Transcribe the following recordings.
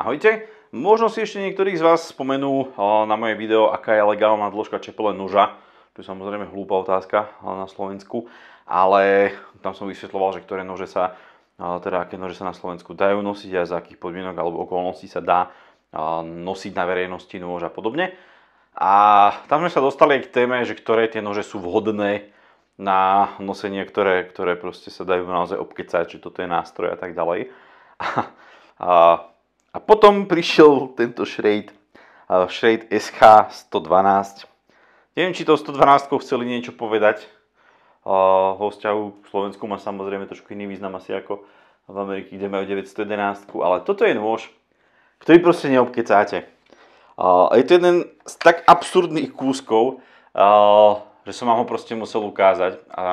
Ahojte. Možno si ešte niektorých z vás spomenú na moje video, aká je legálna dĺžka čepele noža. To je samozrejme hlúpa otázka na Slovensku, ale tam som vysvetloval, že ktoré nože sa, teda aké nože sa na Slovensku dajú nosiť a za akých podmienok alebo okolností sa dá nosiť na verejnosti nôž a podobne. A tam sme sa dostali aj k téme, že ktoré tie nože sú vhodné na nosenie, ktoré, ktoré proste sa dajú naozaj obkecať, či toto je nástroj a tak ďalej. A, a a potom prišiel tento Šrejt, Šrejt SH 112. Neviem, či to 112 chceli niečo povedať. Vo vzťahu k Slovensku má samozrejme trošku iný význam asi ako v Amerike, kde majú 911, ale toto je nôž, ktorý proste neobkecáte. Je to jeden z tak absurdných kúskov, že som vám ho proste musel ukázať a,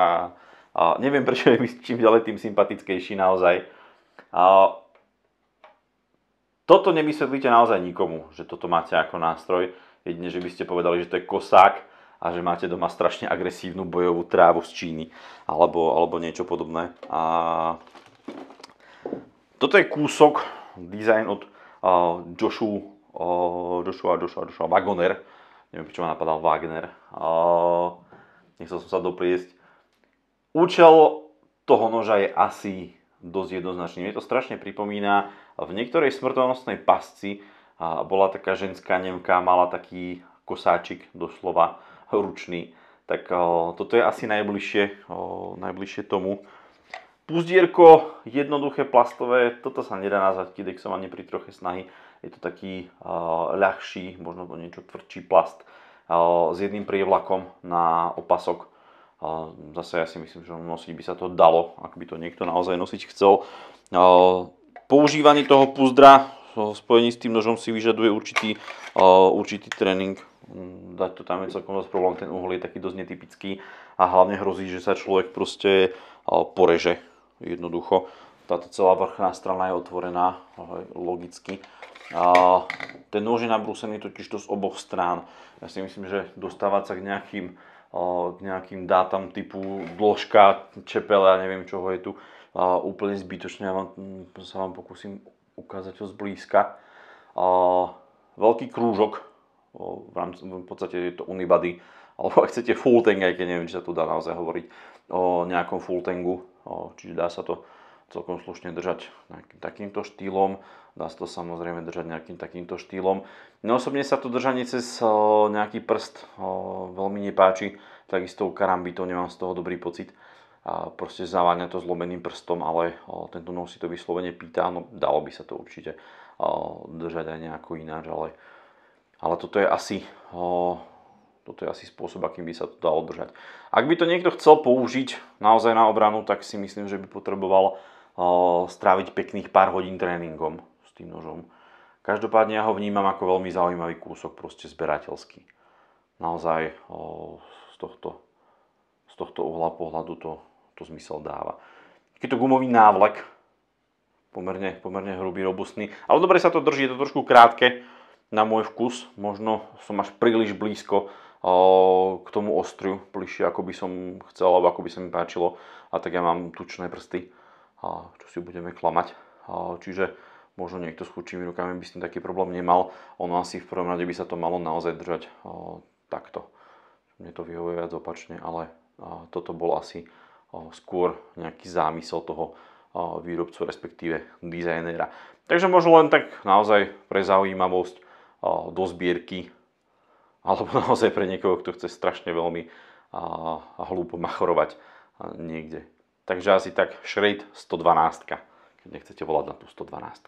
uh, neviem prečo je mi čím ďalej tým sympatickejší naozaj. Uh, toto nevysvetlíte naozaj nikomu, že toto máte ako nástroj. Jedine, že by ste povedali, že to je kosák a že máte doma strašne agresívnu bojovú trávu z Číny alebo, alebo niečo podobné. A toto je kúsok dizajn od uh, Joshu, uh, Joshua, Joshua, Joshua Wagoner. Neviem, prečo ma napadal Wagner. Uh, nechcel som sa dopriesť. Účel toho noža je asi dosť jednoznačný. Mne to strašne pripomína, v niektorej smrtonosnej pasci bola taká ženská Nemka, mala taký kosáčik doslova ručný. Tak toto je asi najbližšie, najbližšie tomu. Púzdierko, jednoduché plastové, toto sa nedá nazvať kidexom ani pri troche snahy. Je to taký ľahší, možno to niečo tvrdší plast s jedným prievlakom na opasok a zase ja si myslím, že nosiť by sa to dalo, ak by to niekto naozaj nosiť chcel. Používanie toho púzdra v spojení s tým nožom si vyžaduje určitý, určitý tréning. Dať to tam je celkom dosť problém, ten uhol je taký dosť netypický a hlavne hrozí, že sa človek proste poreže jednoducho. Táto celá vrchná strana je otvorená logicky. A ten nôž je nabrúsený totiž to z oboch strán. Ja si myslím, že dostávať sa k nejakým k nejakým dátam typu dĺžka, čepele a neviem čoho je tu úplne zbytočné. Ja vám, mm, sa vám pokúsim ukázať ho zblízka. Veľký krúžok, v, rámci, v podstate je to unibody, alebo ak chcete full tank, aj keď neviem, či sa tu dá naozaj hovoriť o nejakom full tangu, čiže dá sa to celkom slušne držať nejakým takýmto štýlom. Dá sa to samozrejme držať nejakým takýmto štýlom. No osobne sa to držanie cez nejaký prst veľmi nepáči. Takisto u karambitov nemám z toho dobrý pocit. A proste zaváňa to zlomeným prstom, ale tento nos si to vyslovene pýta. No dalo by sa to určite držať aj nejako ináč, ale, ale toto je asi toto je asi spôsob, akým by sa to dalo držať. Ak by to niekto chcel použiť naozaj na obranu, tak si myslím, že by potreboval stráviť pekných pár hodín tréningom s tým nožom. Každopádne ja ho vnímam ako veľmi zaujímavý kúsok, proste zberateľský. Naozaj z tohto, z tohto uhla pohľadu to, to zmysel dáva. Keď to gumový návlek, pomerne, pomerne hrubý, robustný, ale dobre sa to drží, je to trošku krátke na môj vkus, možno som až príliš blízko k tomu ostriu, bližšie ako by som chcel, alebo ako by sa mi páčilo a tak ja mám tučné prsty čo si budeme klamať. Čiže možno niekto s chudšími rukami by s tým taký problém nemal. Ono asi v prvom rade by sa to malo naozaj držať takto. Mne to vyhovuje viac opačne, ale toto bol asi skôr nejaký zámysel toho výrobcu, respektíve dizajnéra. Takže možno len tak naozaj pre zaujímavosť do zbierky alebo naozaj pre niekoho, kto chce strašne veľmi hlúpo machorovať niekde. Takže asi tak šrejt 112, keď nechcete volať na tú 112.